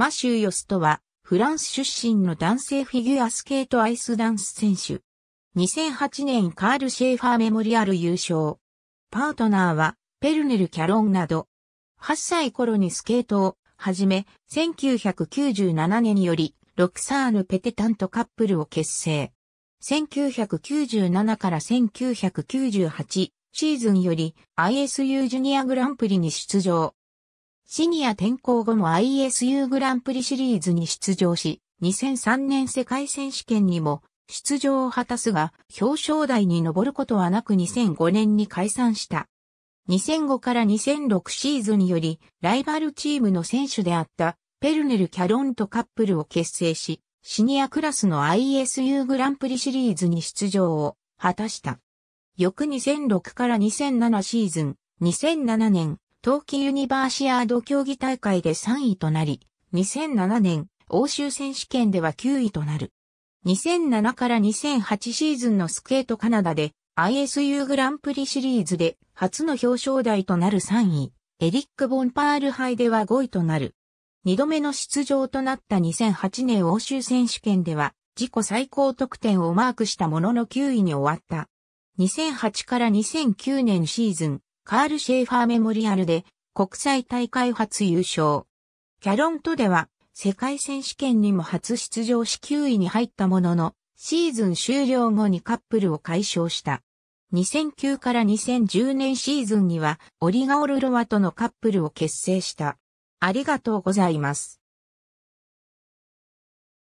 マシュー・ヨストは、フランス出身の男性フィギュアスケートアイスダンス選手。2008年カール・シェーファーメモリアル優勝。パートナーは、ペルネル・キャロンなど、8歳頃にスケートを始め、1997年により、ロクサーヌ・ペテタントカップルを結成。1997から1998シーズンより ISU ジュニアグランプリに出場。シニア転向後も ISU グランプリシリーズに出場し、2003年世界選手権にも出場を果たすが、表彰台に上ることはなく2005年に解散した。2005から2006シーズンにより、ライバルチームの選手であった、ペルネル・キャロンとカップルを結成し、シニアクラスの ISU グランプリシリーズに出場を果たした。翌2006から2007シーズン、2007年冬季ユニバーシアード競技大会で3位となり、2007年欧州選手権では9位となる。2007から2008シーズンのスケートカナダで ISU グランプリシリーズで初の表彰台となる3位、エリック・ボンパール杯では5位となる。2度目の出場となった2008年欧州選手権では自己最高得点をマークしたものの9位に終わった。2008から2009年シーズン、カール・シェーファーメモリアルで国際大会初優勝。キャロントでは世界選手権にも初出場し9位に入ったものの、シーズン終了後にカップルを解消した。2009から2010年シーズンにはオリガオルロワとのカップルを結成した。ありがとうございます。